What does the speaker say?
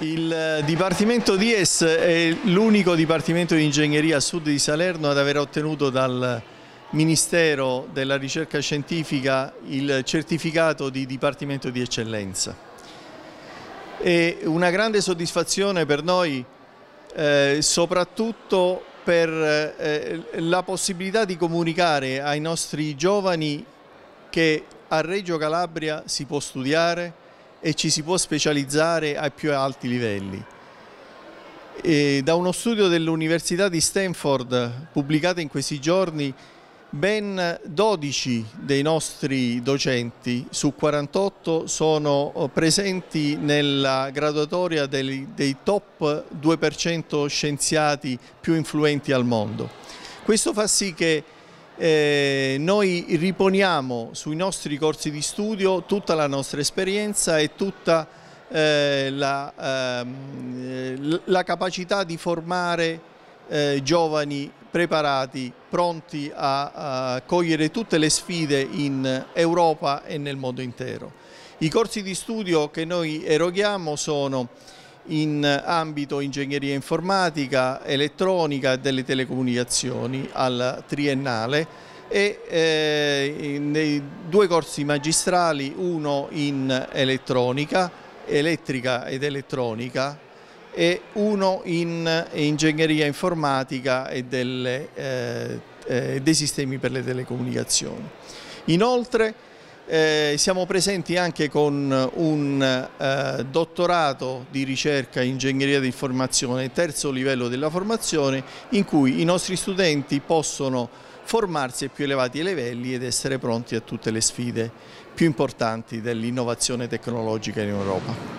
Il eh, Dipartimento DIES è l'unico Dipartimento di Ingegneria a Sud di Salerno ad aver ottenuto dal Ministero della Ricerca Scientifica il certificato di Dipartimento di Eccellenza. È una grande soddisfazione per noi, eh, soprattutto per eh, la possibilità di comunicare ai nostri giovani che a Reggio Calabria si può studiare, e ci si può specializzare ai più alti livelli. E da uno studio dell'Università di Stanford pubblicato in questi giorni, ben 12 dei nostri docenti su 48 sono oh, presenti nella graduatoria dei, dei top 2% scienziati più influenti al mondo. Questo fa sì che eh, noi riponiamo sui nostri corsi di studio tutta la nostra esperienza e tutta eh, la, eh, la, capacità di formare eh, giovani preparati, pronti a, a cogliere tutte le sfide in Europa e nel mondo intero. I corsi di studio che noi eroghiamo sono in ambito ingegneria informatica, elettronica e delle telecomunicazioni al triennale e eh, nei due corsi magistrali, uno in elettronica, elettrica ed elettronica e uno in ingegneria informatica e delle, eh, eh, dei sistemi per le telecomunicazioni. Inoltre eh, siamo presenti anche con un eh, dottorato di ricerca in ingegneria di informazione, terzo livello della formazione, in cui i nostri studenti possono formarsi ai più elevati livelli ed essere pronti a tutte le sfide più importanti dell'innovazione tecnologica in Europa.